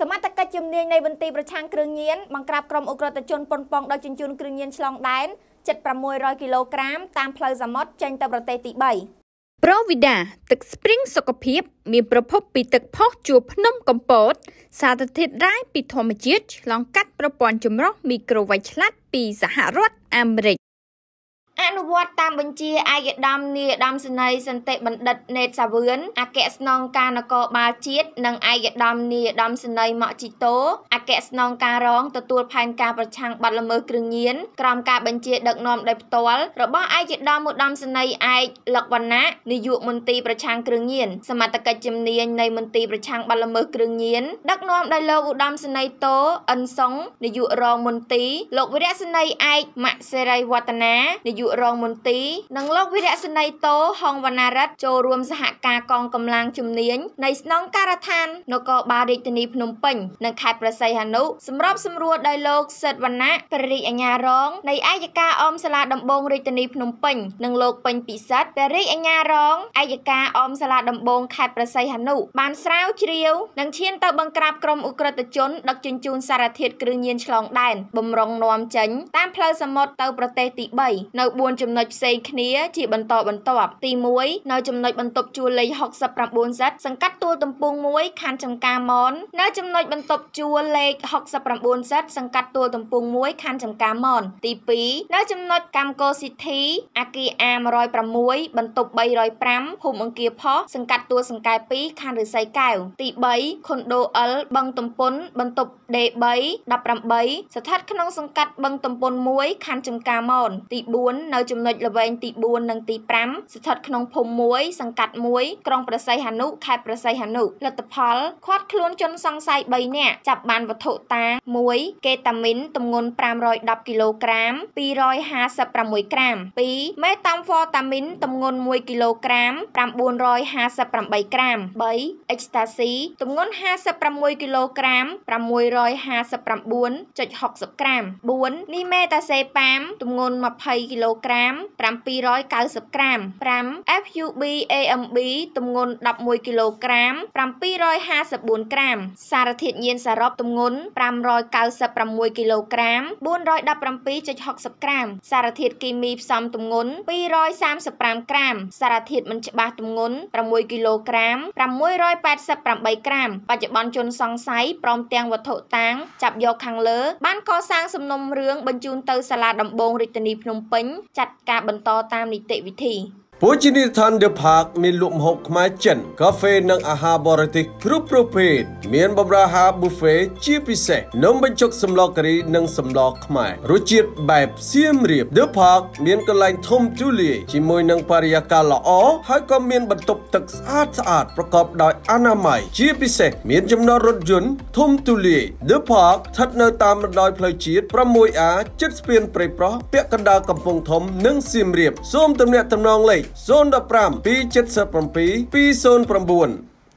សមត្ថកិច្ចជំនាញនៃមន្ទីរប្រឆាំងគ្រឿងញៀនបង្ក្រាបក្រុមអូក្រិតជនប៉ុនប៉ងដោយជញ្ជូនគ្រឿងញៀនឆ្លងដែន7600គីឡូក្រាមតាមផ្លូវសមុទ្រចេញទៅប្រទេសទី3ប្រូវីដាទឹកស្ព្រីងសុខភាព មានប្រភព ពីទឹកផុសជួរភ្នំកំពតសារធាតុរ៉ែពីធម្មជាតិឆ្លងកាត់ប្រព័ន្ធចម្រោះមីក្រូវ៉ៃឆ្លាតពីសហរដ្ឋអាមេរិកអនុវត្តតាមបញ្ជាឯកឧត្តមនាយឧត្តមសេនីយ៍សន្តិបណ្ឌិតណេតសាវឿនអគ្គស្នងការនគរបាលជាតិនិងឯកឧត្តមនាយឧត្តមសេនីយ៍ម៉ាក់ជីតូអគ្គស្នងការរងទទួលផែនការប្រឆាំងបទល្មើសគ្រឿងញៀនក្រោមការបញ្ជាដឹកនាំដោយផ្ទាល់របស់ឯកឧត្តមឧត្តមសេនីយ៍ឯកលកវណ្ណៈនាយកមន្ទីរប្រឆាំងគ្រឿងញៀនសមត្ថកិច្ចជំនាញនៃ មន្ទីរប្រឆាំងបទល្មើសគ្រឿងញៀនដឹកនាំដោយលោកឧត្តមសេនីយ៍តូអិនសុងនាយករងមន្ទីរលោកវិរៈសេនីយ៍ឯកម៉ាក់សេរីវឌ្ឍនានាយកយុរងមន្ទីរនិងលោកវិរៈសេនីយ៍តូហងវណ្ណារិទ្ធចូលរួមសហការកងកម្លាំងជំនាញនៃស្នងការដ្ឋាននគរបាលរាជធានីភ្នំពេញនិងខេត្តប្រស័យហនុសម្របសម្រួលដោយលោកសិទ្ធវណ្ណៈព្រះរាជអាជ្ញារងនៃអាយកាអមសាលាដំបងរាជធានីភ្នំពេញនិងលោកពេញពិសិដ្ឋព្រះរាជអាជ្ញារង អាយកាអមសាលាដំបងខេត្តប្រស័យហនុ បានស្រាវជ្រាវ និងឈានទៅបង្ក្រាបក្រុមឧក្រិដ្ឋជនដឹកជញ្ជូនសារធាតុគ្រឿងញៀនឆ្លងដែនបំរុងនាំចេញតាមផ្លូវសមុទ្រទៅប្រទេសទី3នៅ4ចំណុចផ្សេងគ្នាជាបន្តបន្ទាប់ទី1នៅចំណុចបន្ទប់ជួរលេខ 69Z សង្កាត់ទួលទំពូង1ខណ្ឌចំការមននៅចំណុចបន្ទប់ជួរលេខ 69Z សង្កាត់ទួលទំពូង1ខណ្ឌចំការមនទី2នៅចំណុចកម្មកោស៊ីធីអាគី A106 បន្ទប់305ភូមិអង្គាផោះសង្កាត់ទួលសង្កែ2ខណ្ឌរិស័យកែវទី3ខុនដូ L បឹងទំពុន បន្ទប់ D3 18ស្ថិតក្នុងសង្កាត់បឹងទំពុន1ខណ្ឌចំការមនទី4នៅចំណុចល្វែងទី4និងទី5ស្ថិតក្នុងភូមិមួយ សង្កាត់មួយក្រុងប្រស័យហនុខេត្តប្រស័យហនុលទ្ធផលខាត់ខ្លួនជន សង្ស័យ3នាក់ចាប់បានវត្ថុតា1កេតាមីនទម្ងន់510គីឡូក្រាម256ក្រាម2មេតាមហ្វតាមីនទម្ងន់1គីឡូក្រាម958ក្រាម3អេកស្តាស៊ីទម្ងន់56គីឡូក្រាម659.60ក្រាម4នីមេតាសេប៉ាមទម្ងន់20គីឡូក្រាម790ក្រាម 5. FUB AMB ទម្ងន់11គីឡូក្រាម754ក្រាមសារធាតុញៀនសរុបទម្ងន់596គីឡូក្រាម417.60ក្រាមសារធាតុគីមីផ្សំទម្ងន់235ក្រាមសារធាតុមិនច្បាស់ទម្ងន់6គីឡូក្រាម688ក្រាមបច្ចុប្បន្នជនសង្ស័យព្រមទាំងវត្ថុតាងចាប់យកខាងលើ បានកសាងសំណុំរឿងបញ្ជូនទៅសាលាដំបងរាជធានីភ្នំពេញចាត់ការបន្តតាមនីតិវិធី។ភោជនីយដ្ឋាន The Park មានលក់ម្ហូបខ្មែរចិនកាហ្វេនិងអាហារបរទេសគ្រប់ប្រភេទមានបម្រើអាហារ buffet ជាពិសេសនំបញ្ចុកសម្លការីនិងសម្លខ្មែររសជាតិបែបសៀមរាប The Park មានកន្លែងធំទូលាយជាមួយនឹងបរិយាកាសល្អហើយក៏មានបន្ទប់ទឹកស្អាតស្អាតប្រកបដោយអនាម័យជាពិសេសមាន ចំណតរថយន្តធំទូលាយ The Park ស្ថិតនៅតាមបណ្ដោយផ្លូវជាតិ 6A ជិតស្ពានព្រៃប្រោះពាក់កណ្ដាលកំពង់ធំនិងសៀមរាបសូមទំនាក់ទំនងលេខ015 277 209